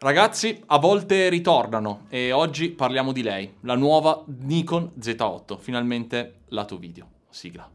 Ragazzi, a volte ritornano e oggi parliamo di lei, la nuova Nikon Z8, finalmente lato video. Sigla.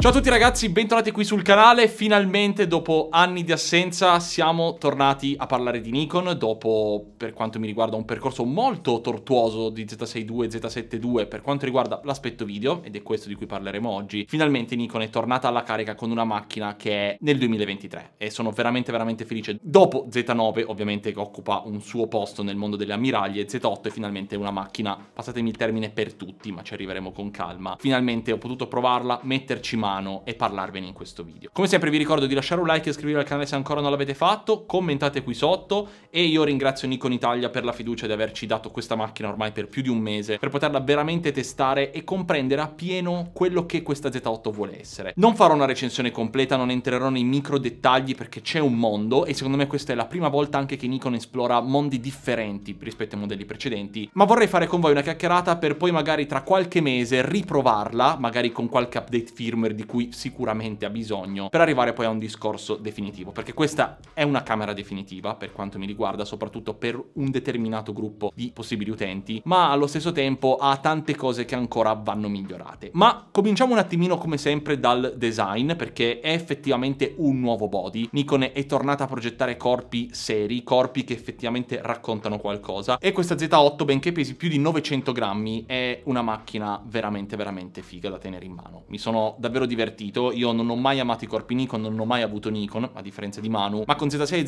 Ciao a tutti ragazzi, bentornati qui sul canale. Finalmente dopo anni di assenza siamo tornati a parlare di Nikon dopo, per quanto mi riguarda, un percorso molto tortuoso di Z62 e Z72 per quanto riguarda l'aspetto video, ed è questo di cui parleremo oggi. Finalmente Nikon è tornata alla carica con una macchina che è nel 2023 e sono veramente veramente felice. Dopo Z9 ovviamente che occupa un suo posto nel mondo delle ammiraglie, Z8 è finalmente una macchina, passatemi il termine, per tutti, ma ci arriveremo con calma. Finalmente ho potuto provarla, metterci mano mano e parlarvene in questo video. Come sempre vi ricordo di lasciare un like e iscrivervi al canale se ancora non l'avete fatto, commentate qui sotto e io ringrazio Nikon Italia per la fiducia di averci dato questa macchina ormai per più di un mese, per poterla veramente testare e comprendere appieno quello che questa Z8 vuole essere. Non farò una recensione completa, non entrerò nei micro dettagli perché c'è un mondo e secondo me questa è la prima volta anche che Nikon esplora mondi differenti rispetto ai modelli precedenti, ma vorrei fare con voi una chiacchierata per poi magari tra qualche mese riprovarla, magari con qualche update firmware di cui sicuramente ha bisogno per arrivare poi a un discorso definitivo, perché questa è una camera definitiva per quanto mi riguarda, soprattutto per un determinato gruppo di possibili utenti, ma allo stesso tempo ha tante cose che ancora vanno migliorate. Ma cominciamo un attimino come sempre dal design, perché è effettivamente un nuovo body. Nikon è tornata a progettare corpi seri, corpi che effettivamente raccontano qualcosa e questa Z8, benché pesi più di 900 grammi, è una macchina veramente veramente figa da tenere in mano. Mi sono davvero divertito, io non ho mai amato i corpi Nikon, non ho mai avuto Nikon, a differenza di Manu, ma con Z6 e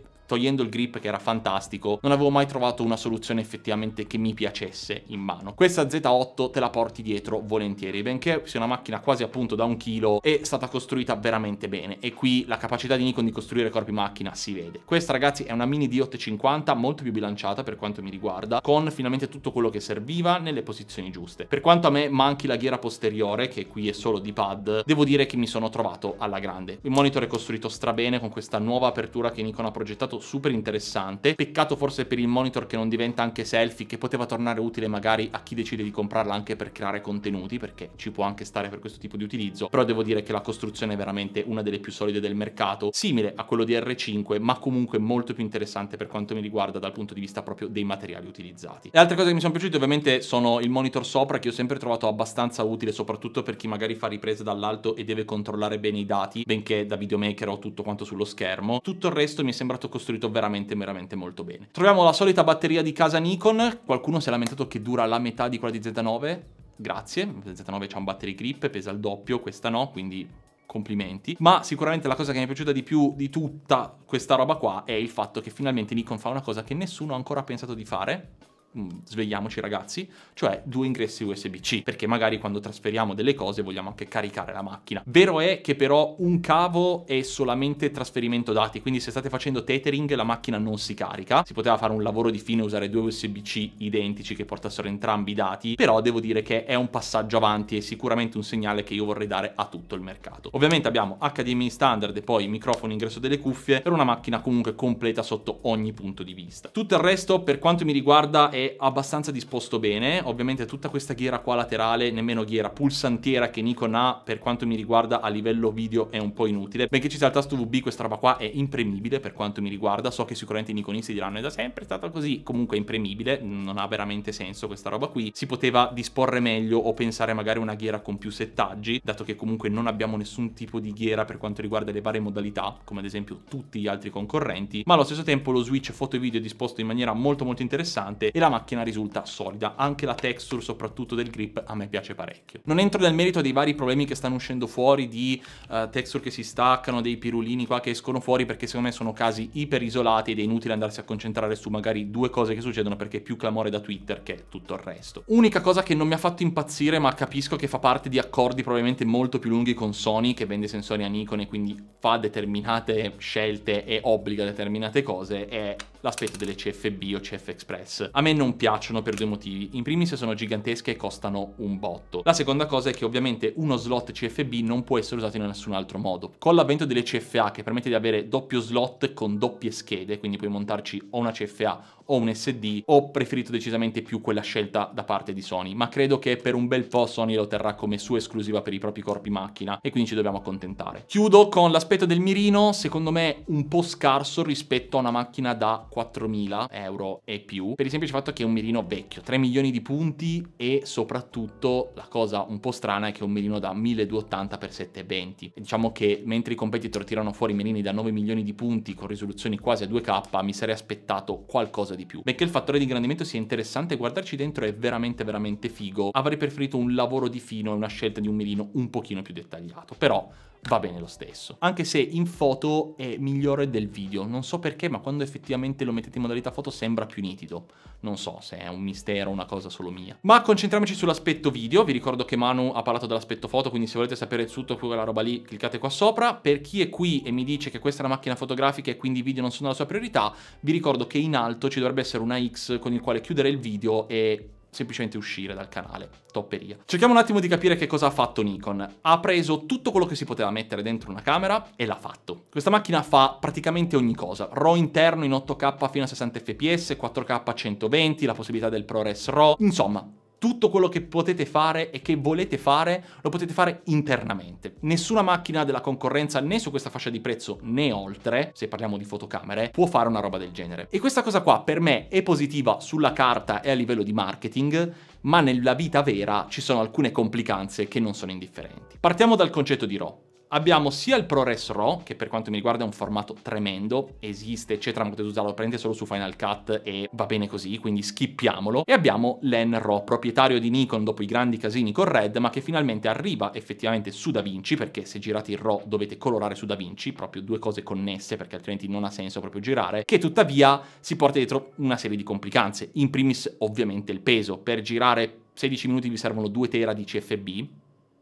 Z7 togliendo il grip che era fantastico, non avevo mai trovato una soluzione effettivamente che mi piacesse in mano. Questa Z8 te la porti dietro volentieri, benché sia una macchina quasi appunto da un chilo, è stata costruita veramente bene e qui la capacità di Nikon di costruire corpi macchina si vede. Questa ragazzi è una mini D850 molto più bilanciata per quanto mi riguarda, con finalmente tutto quello che serviva nelle posizioni giuste. Per quanto a me manchi la ghiera posteriore, che qui è solo di pad, devo dire che mi sono trovato alla grande. Il monitor è costruito strabene con questa nuova apertura che Nikon ha progettato stato super interessante. Peccato forse per il monitor che non diventa anche selfie, che poteva tornare utile magari a chi decide di comprarla anche per creare contenuti, perché ci può anche stare per questo tipo di utilizzo, però devo dire che la costruzione è veramente una delle più solide del mercato, simile a quello di R5, ma comunque molto più interessante per quanto mi riguarda dal punto di vista proprio dei materiali utilizzati. Le altre cose che mi sono piaciute ovviamente sono il monitor sopra, che ho sempre trovato abbastanza utile, soprattutto per chi magari fa riprese dall'alto e deve controllare bene i dati, benché da videomaker ho tutto quanto sullo schermo. Tutto il resto mi è sembrato costruito costruito veramente veramente molto bene. Troviamo la solita batteria di casa Nikon, qualcuno si è lamentato che dura la metà di quella di Z9, grazie, Z9 c'ha un battery grip, pesa il doppio, questa no, quindi complimenti. Ma sicuramente la cosa che mi è piaciuta di più di tutta questa roba qua è il fatto che finalmente Nikon fa una cosa che nessuno ha ancora pensato di fare, Mm, svegliamoci ragazzi, cioè due ingressi USB-C, perché magari quando trasferiamo delle cose vogliamo anche caricare la macchina. Vero è che però un cavo è solamente trasferimento dati, quindi se state facendo tethering la macchina non si carica, si poteva fare un lavoro di fine e usare due USB-C identici che portassero entrambi i dati, però devo dire che è un passaggio avanti e sicuramente un segnale che io vorrei dare a tutto il mercato. Ovviamente abbiamo HDMI standard e poi microfono ingresso delle cuffie per una macchina comunque completa sotto ogni punto di vista. Tutto il resto per quanto mi riguarda è è abbastanza disposto bene, ovviamente tutta questa ghiera qua laterale, nemmeno ghiera pulsantiera che Nikon ha per quanto mi riguarda a livello video è un po' inutile, benché ci sia il tasto VB questa roba qua è impremibile per quanto mi riguarda, so che sicuramente i Nikonisti diranno è da sempre stata così, comunque è impremibile, non ha veramente senso questa roba qui, si poteva disporre meglio o pensare magari a una ghiera con più settaggi, dato che comunque non abbiamo nessun tipo di ghiera per quanto riguarda le varie modalità, come ad esempio tutti gli altri concorrenti, ma allo stesso tempo lo switch foto e video è disposto in maniera molto molto interessante e la la macchina risulta solida, anche la texture soprattutto del grip a me piace parecchio. Non entro nel merito dei vari problemi che stanno uscendo fuori di uh, texture che si staccano, dei pirulini qua che escono fuori perché secondo me sono casi iper isolati ed è inutile andarsi a concentrare su magari due cose che succedono perché è più clamore da Twitter che tutto il resto. Unica cosa che non mi ha fatto impazzire ma capisco che fa parte di accordi probabilmente molto più lunghi con Sony che vende sensori a Nikon e quindi fa determinate scelte e obbliga determinate cose è l'aspetto delle CFB o CF Express. A me non piacciono per due motivi. In primis sono gigantesche e costano un botto. La seconda cosa è che ovviamente uno slot CFB non può essere usato in nessun altro modo. Con l'avvento delle CFA che permette di avere doppio slot con doppie schede, quindi puoi montarci o una CFA o un SD, ho preferito decisamente più quella scelta da parte di Sony, ma credo che per un bel po' Sony lo terrà come sua esclusiva per i propri corpi macchina e quindi ci dobbiamo accontentare. Chiudo con l'aspetto del mirino, secondo me un po' scarso rispetto a una macchina da 4.000 euro e più, per il semplice fatto fatto che è un mirino vecchio, 3 milioni di punti e soprattutto la cosa un po' strana è che è un mirino da 1280 x 720. Diciamo che mentre i competitor tirano fuori mirini da 9 milioni di punti con risoluzioni quasi a 2K, mi sarei aspettato qualcosa di più. Benché il fattore di ingrandimento sia interessante, guardarci dentro è veramente veramente figo. Avrei preferito un lavoro di fino e una scelta di un mirino un pochino più dettagliato, però va bene lo stesso. Anche se in foto è migliore del video, non so perché ma quando effettivamente lo mettete in modalità foto sembra più nitido non so se è un mistero o una cosa solo mia. Ma concentriamoci sull'aspetto video, vi ricordo che Manu ha parlato dell'aspetto foto, quindi se volete sapere tutto quella roba lì cliccate qua sopra. Per chi è qui e mi dice che questa è una macchina fotografica e quindi i video non sono la sua priorità, vi ricordo che in alto ci dovrebbe essere una X con il quale chiudere il video e semplicemente uscire dal canale. Topperia. Cerchiamo un attimo di capire che cosa ha fatto Nikon. Ha preso tutto quello che si poteva mettere dentro una camera e l'ha fatto. Questa macchina fa praticamente ogni cosa. RAW interno in 8K fino a 60 fps, 4K a 120, la possibilità del ProRes RAW, insomma tutto quello che potete fare e che volete fare lo potete fare internamente. Nessuna macchina della concorrenza né su questa fascia di prezzo né oltre, se parliamo di fotocamere, può fare una roba del genere. E questa cosa qua per me è positiva sulla carta e a livello di marketing, ma nella vita vera ci sono alcune complicanze che non sono indifferenti. Partiamo dal concetto di RAW abbiamo sia il ProRes RAW, che per quanto mi riguarda è un formato tremendo, esiste eccetera, ma potete usarlo praticamente solo su Final Cut e va bene così, quindi skippiamolo. E abbiamo l'En RAW, proprietario di Nikon dopo i grandi casini con Red, ma che finalmente arriva effettivamente su DaVinci, perché se girate il RAW dovete colorare su DaVinci, proprio due cose connesse, perché altrimenti non ha senso proprio girare, che tuttavia si porta dietro una serie di complicanze. In primis ovviamente il peso, per girare 16 minuti vi servono 2 tera di CFB,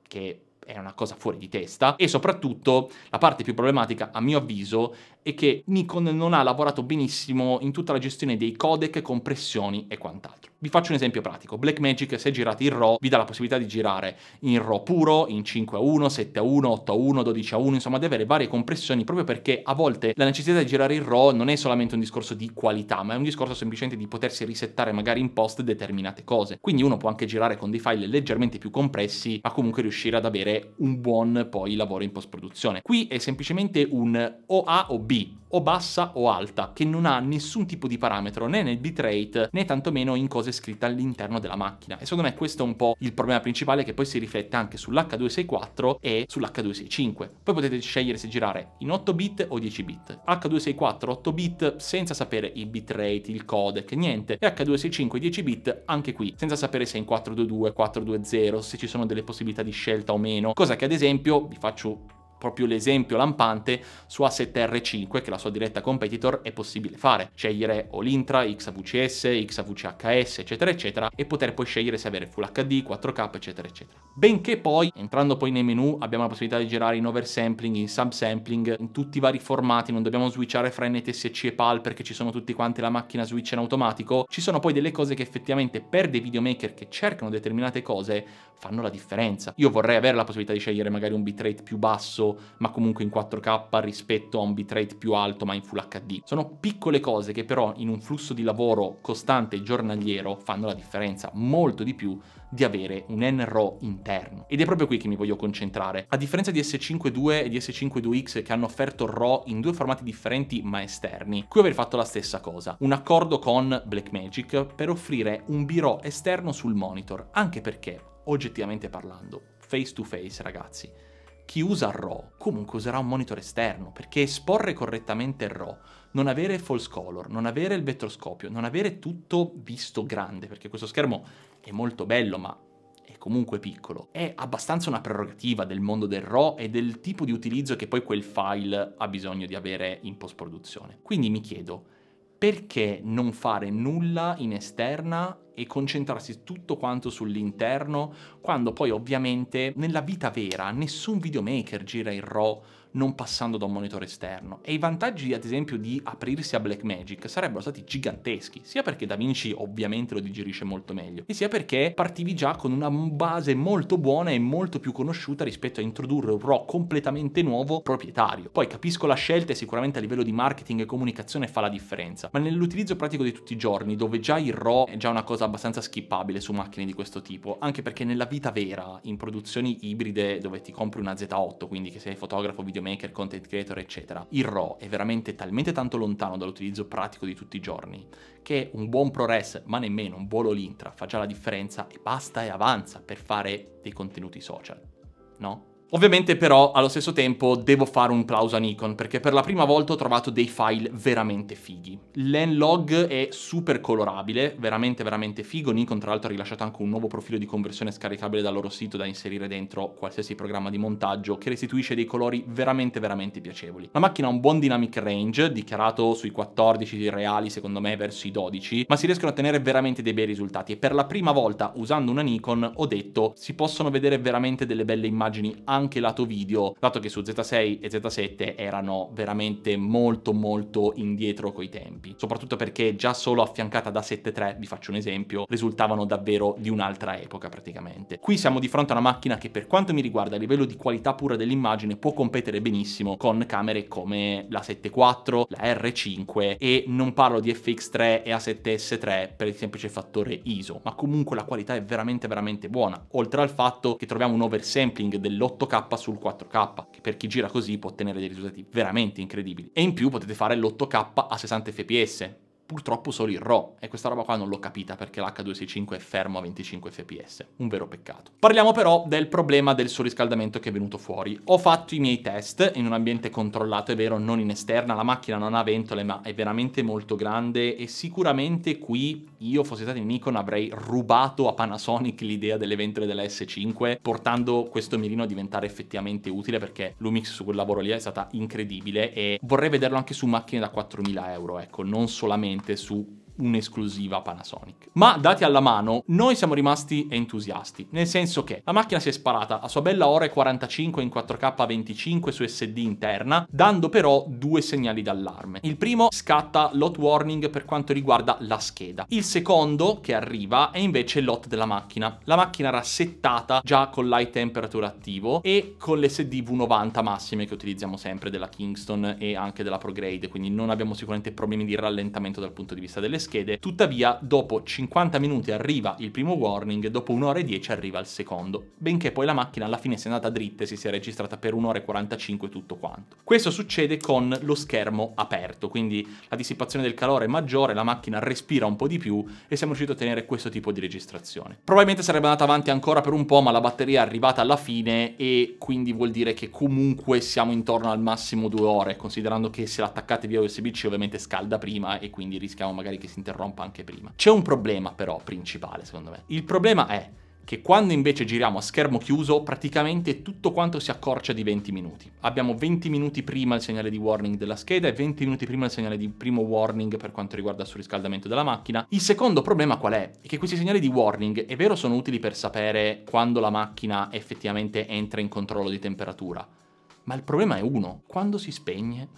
che è una cosa fuori di testa e soprattutto la parte più problematica a mio avviso è che Nikon non ha lavorato benissimo in tutta la gestione dei codec, compressioni e quant'altro. Vi faccio un esempio pratico, Blackmagic se girate in RAW vi dà la possibilità di girare in RAW puro, in 5 a 1, 7 a 1, 8 a 1, 12 a 1, insomma di avere varie compressioni proprio perché a volte la necessità di girare in RAW non è solamente un discorso di qualità ma è un discorso semplicemente di potersi risettare magari in post determinate cose, quindi uno può anche girare con dei file leggermente più compressi ma comunque riuscire ad avere un buon poi lavoro in post-produzione. Qui è semplicemente un o A o B, o bassa o alta, che non ha nessun tipo di parametro né nel bitrate né tantomeno in cose scritte all'interno della macchina. E secondo me questo è un po' il problema principale che poi si riflette anche sull'H264 e sull'H265. Poi potete scegliere se girare in 8 bit o 10 bit. H264 8 bit senza sapere il bitrate, il codec, niente. E H265 10 bit anche qui, senza sapere se è in 422, 420, se ci sono delle possibilità di scelta o meno meno, cosa che ad esempio, vi faccio proprio l'esempio lampante su A7R5, che è la sua diretta competitor, è possibile fare. Scegliere Olintra, XVCS, XVCHS eccetera, eccetera, e poter poi scegliere se avere Full HD, 4K, eccetera, eccetera. Benché poi, entrando poi nei menu, abbiamo la possibilità di girare in oversampling, in subsampling, in tutti i vari formati, non dobbiamo switchare fra NTSC e PAL perché ci sono tutti quanti la macchina switch in automatico, ci sono poi delle cose che effettivamente per dei videomaker che cercano determinate cose fanno la differenza. Io vorrei avere la possibilità di scegliere magari un bitrate più basso, ma comunque in 4K rispetto a un bitrate più alto, ma in Full HD. Sono piccole cose che però in un flusso di lavoro costante e giornaliero fanno la differenza, molto di più di avere un NRO interno. Ed è proprio qui che mi voglio concentrare. A differenza di S5.2 e di S5.2X che hanno offerto RAW in due formati differenti ma esterni, qui avrei fatto la stessa cosa. Un accordo con Blackmagic per offrire un B-RAW esterno sul monitor, anche perché oggettivamente parlando, face to face ragazzi, chi usa RAW comunque userà un monitor esterno, perché esporre correttamente il RAW, non avere false color, non avere il vetroscopio, non avere tutto visto grande, perché questo schermo è molto bello, ma è comunque piccolo, è abbastanza una prerogativa del mondo del RAW e del tipo di utilizzo che poi quel file ha bisogno di avere in post-produzione. Quindi mi chiedo, perché non fare nulla in esterna e concentrarsi tutto quanto sull'interno, quando poi ovviamente nella vita vera nessun videomaker gira in RAW non passando da un monitore esterno. E i vantaggi, ad esempio, di aprirsi a Blackmagic sarebbero stati giganteschi, sia perché DaVinci ovviamente lo digerisce molto meglio, e sia perché partivi già con una base molto buona e molto più conosciuta rispetto a introdurre un RAW completamente nuovo proprietario. Poi capisco la scelta e sicuramente a livello di marketing e comunicazione fa la differenza, ma nell'utilizzo pratico di tutti i giorni, dove già il RAW è già una cosa abbastanza skippabile su macchine di questo tipo, anche perché nella vita vera, in produzioni ibride dove ti compri una Z8, quindi che sei fotografo, video maker, content creator, eccetera, il RAW è veramente talmente tanto lontano dall'utilizzo pratico di tutti i giorni che un buon ProRes, ma nemmeno un buon Olintra, fa già la differenza e basta e avanza per fare dei contenuti social, no? Ovviamente però allo stesso tempo devo fare un plauso a Nikon perché per la prima volta ho trovato dei file veramente fighi. L'enlog è super colorabile, veramente veramente figo. Nikon tra l'altro ha rilasciato anche un nuovo profilo di conversione scaricabile dal loro sito da inserire dentro qualsiasi programma di montaggio che restituisce dei colori veramente veramente piacevoli. La macchina ha un buon dynamic range, dichiarato sui 14 reali secondo me verso i 12, ma si riescono a ottenere veramente dei bei risultati e per la prima volta usando una Nikon ho detto si possono vedere veramente delle belle immagini anche anche lato video, dato che su Z6 e Z7 erano veramente molto molto indietro coi tempi, soprattutto perché già solo affiancata da 7.3, vi faccio un esempio, risultavano davvero di un'altra epoca praticamente. Qui siamo di fronte a una macchina che per quanto mi riguarda a livello di qualità pura dell'immagine può competere benissimo con camere come la 7.4, la R5 e non parlo di FX3 e A7S3 per il semplice fattore ISO, ma comunque la qualità è veramente veramente buona, oltre al fatto che troviamo un oversampling dell'8K sul 4K, che per chi gira così può ottenere dei risultati veramente incredibili. E in più potete fare l'8K a 60 fps, purtroppo solo il RAW e questa roba qua non l'ho capita perché l'H265 è fermo a 25 fps, un vero peccato. Parliamo però del problema del surriscaldamento che è venuto fuori. Ho fatto i miei test in un ambiente controllato, è vero, non in esterna, la macchina non ha ventole ma è veramente molto grande e sicuramente qui io fossi stato in Nikon avrei rubato a Panasonic l'idea delle ventole della S5 portando questo mirino a diventare effettivamente utile perché l'Umix su quel lavoro lì è stata incredibile e vorrei vederlo anche su macchine da 4000 euro, ecco, non solamente su un'esclusiva Panasonic. Ma dati alla mano, noi siamo rimasti entusiasti, nel senso che la macchina si è sparata a sua bella ora 45 in 4K 25 su SD interna, dando però due segnali d'allarme. Il primo scatta lot warning per quanto riguarda la scheda. Il secondo che arriva è invece lot della macchina. La macchina era settata già con l'high temperature attivo e con l'SD V90 massime che utilizziamo sempre della Kingston e anche della Prograde, quindi non abbiamo sicuramente problemi di rallentamento dal punto di vista delle schede, tuttavia dopo 50 minuti arriva il primo warning, dopo un'ora e 10 arriva il secondo, benché poi la macchina alla fine sia andata dritta e si sia registrata per un'ora e 45 tutto quanto. Questo succede con lo schermo aperto, quindi la dissipazione del calore è maggiore, la macchina respira un po' di più e siamo riusciti a ottenere questo tipo di registrazione. Probabilmente sarebbe andata avanti ancora per un po', ma la batteria è arrivata alla fine e quindi vuol dire che comunque siamo intorno al massimo due ore, considerando che se l'attaccate via USB-C ovviamente scalda prima e quindi rischiamo magari che si si interrompa anche prima. C'è un problema però principale secondo me. Il problema è che quando invece giriamo a schermo chiuso praticamente tutto quanto si accorcia di 20 minuti. Abbiamo 20 minuti prima il segnale di warning della scheda e 20 minuti prima il segnale di primo warning per quanto riguarda il surriscaldamento della macchina. Il secondo problema qual è? È che questi segnali di warning è vero sono utili per sapere quando la macchina effettivamente entra in controllo di temperatura, ma il problema è uno, quando si spegne?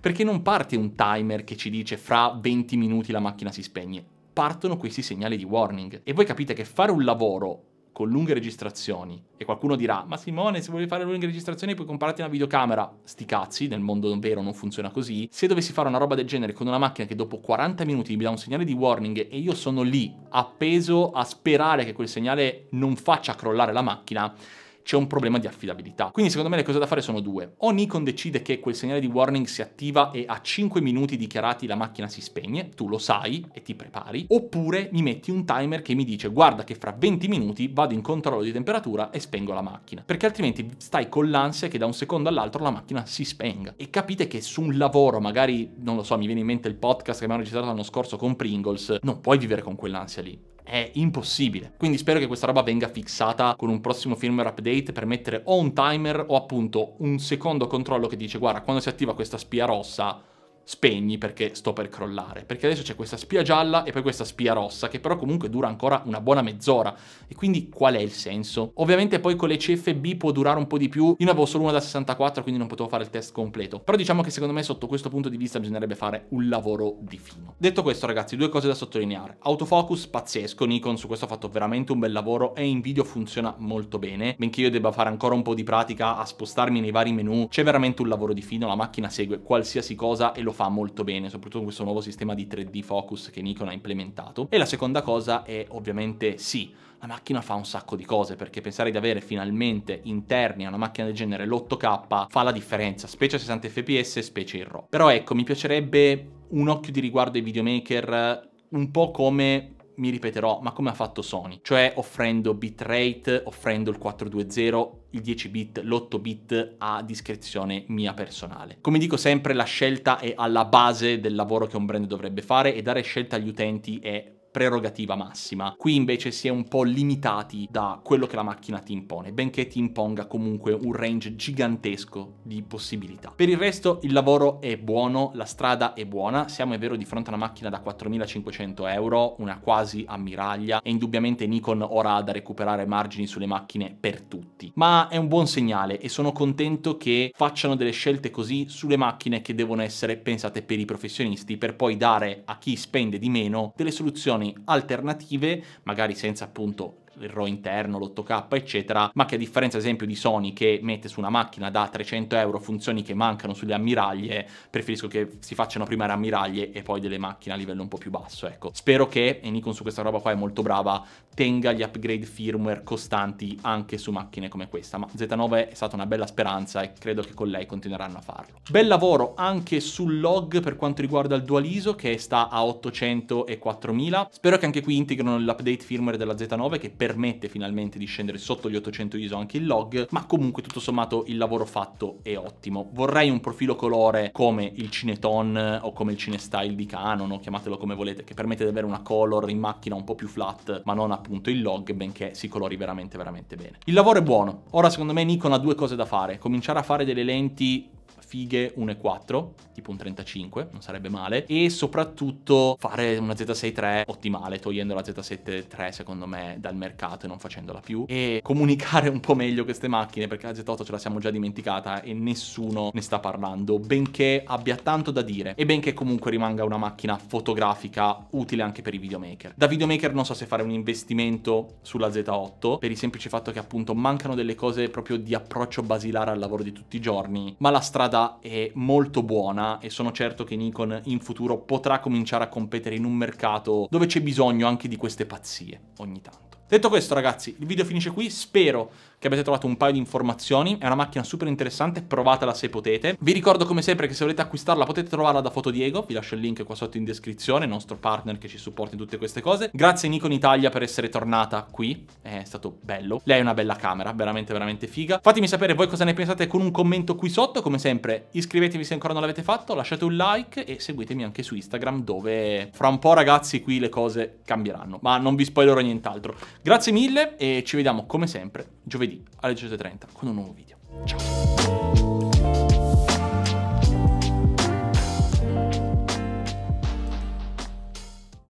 Perché non parte un timer che ci dice fra 20 minuti la macchina si spegne, partono questi segnali di warning. E voi capite che fare un lavoro con lunghe registrazioni e qualcuno dirà ma Simone se vuoi fare lunghe registrazioni puoi comprarti una videocamera sti cazzi nel mondo vero non funziona così se dovessi fare una roba del genere con una macchina che dopo 40 minuti mi dà un segnale di warning e io sono lì appeso a sperare che quel segnale non faccia crollare la macchina c'è un problema di affidabilità. Quindi secondo me le cose da fare sono due. O Nikon decide che quel segnale di warning si attiva e a 5 minuti dichiarati la macchina si spegne, tu lo sai e ti prepari, oppure mi metti un timer che mi dice guarda che fra 20 minuti vado in controllo di temperatura e spengo la macchina, perché altrimenti stai con l'ansia che da un secondo all'altro la macchina si spenga. E capite che su un lavoro, magari, non lo so, mi viene in mente il podcast che abbiamo registrato l'anno scorso con Pringles, non puoi vivere con quell'ansia lì è impossibile. Quindi spero che questa roba venga fixata con un prossimo firmware update per mettere o un timer o appunto un secondo controllo che dice guarda quando si attiva questa spia rossa spegni perché sto per crollare. Perché adesso c'è questa spia gialla e poi questa spia rossa, che però comunque dura ancora una buona mezz'ora. E quindi qual è il senso? Ovviamente poi con le CFB può durare un po' di più. Io ne avevo solo una da 64, quindi non potevo fare il test completo. Però diciamo che secondo me sotto questo punto di vista bisognerebbe fare un lavoro di fino. Detto questo ragazzi, due cose da sottolineare. Autofocus pazzesco, Nikon su questo ha fatto veramente un bel lavoro e in video funziona molto bene. Benché io debba fare ancora un po' di pratica a spostarmi nei vari menu, c'è veramente un lavoro di fino, la macchina segue qualsiasi cosa e lo fa molto bene, soprattutto con questo nuovo sistema di 3D focus che Nikon ha implementato. E la seconda cosa è ovviamente sì, la macchina fa un sacco di cose perché pensare di avere finalmente interni a una macchina del genere l'8K fa la differenza, specie a 60 fps, specie in RAW. Però ecco, mi piacerebbe un occhio di riguardo ai videomaker un po' come mi ripeterò, ma come ha fatto Sony? Cioè offrendo bitrate, offrendo il 420, il 10 bit, l'8 bit a discrezione mia personale. Come dico sempre, la scelta è alla base del lavoro che un brand dovrebbe fare e dare scelta agli utenti è prerogativa massima. Qui invece si è un po' limitati da quello che la macchina ti impone, benché ti imponga comunque un range gigantesco di possibilità. Per il resto il lavoro è buono, la strada è buona, siamo è vero di fronte a una macchina da 4500 euro, una quasi ammiraglia e indubbiamente Nikon ora ha da recuperare margini sulle macchine per tutti. Ma è un buon segnale e sono contento che facciano delle scelte così sulle macchine che devono essere pensate per i professionisti per poi dare a chi spende di meno delle soluzioni alternative, magari senza appunto il RAW interno, l'8K, eccetera, ma che a differenza ad esempio di Sony che mette su una macchina da 300 euro funzioni che mancano sulle ammiraglie, preferisco che si facciano prima le ammiraglie e poi delle macchine a livello un po' più basso, ecco. Spero che, e Nikon su questa roba qua è molto brava, tenga gli upgrade firmware costanti anche su macchine come questa, ma Z9 è stata una bella speranza e credo che con lei continueranno a farlo. Bel lavoro anche sul log per quanto riguarda il dual ISO che sta a 800 e 4000, spero che anche qui integrino l'update firmware della Z9 che per permette finalmente di scendere sotto gli 800 ISO anche il log, ma comunque tutto sommato il lavoro fatto è ottimo. Vorrei un profilo colore come il Cineton eh, o come il Cinestyle di Canon o chiamatelo come volete, che permette di avere una color in macchina un po' più flat, ma non appunto il log, benché si colori veramente veramente bene. Il lavoro è buono. Ora secondo me Nikon ha due cose da fare, cominciare a fare delle lenti fighe 1,4, tipo un 35, non sarebbe male, e soprattutto fare una Z63 ottimale, togliendo la Z73 secondo me dal mercato e non facendola più, e comunicare un po' meglio queste macchine, perché la Z8 ce la siamo già dimenticata e nessuno ne sta parlando, benché abbia tanto da dire, e benché comunque rimanga una macchina fotografica utile anche per i videomaker. Da videomaker non so se fare un investimento sulla Z8, per il semplice fatto che appunto mancano delle cose proprio di approccio basilare al lavoro di tutti i giorni, ma la strada proposta è molto buona e sono certo che Nikon in futuro potrà cominciare a competere in un mercato dove c'è bisogno anche di queste pazzie ogni tanto. Detto questo ragazzi, il video finisce qui, spero che avete trovato un paio di informazioni, è una macchina super interessante, provatela se potete. Vi ricordo come sempre che se volete acquistarla potete trovarla da Foto Diego, vi lascio il link qua sotto in descrizione, il nostro partner che ci supporta in tutte queste cose. Grazie Nikon Italia per essere tornata qui, è stato bello. Lei è una bella camera, veramente veramente figa. Fatemi sapere voi cosa ne pensate con un commento qui sotto, come sempre iscrivetevi se ancora non l'avete fatto, lasciate un like e seguitemi anche su Instagram dove fra un po' ragazzi qui le cose cambieranno, ma non vi spoilerò nient'altro. Grazie mille e ci vediamo come sempre giovedì alle 18.30 con un nuovo video. Ciao!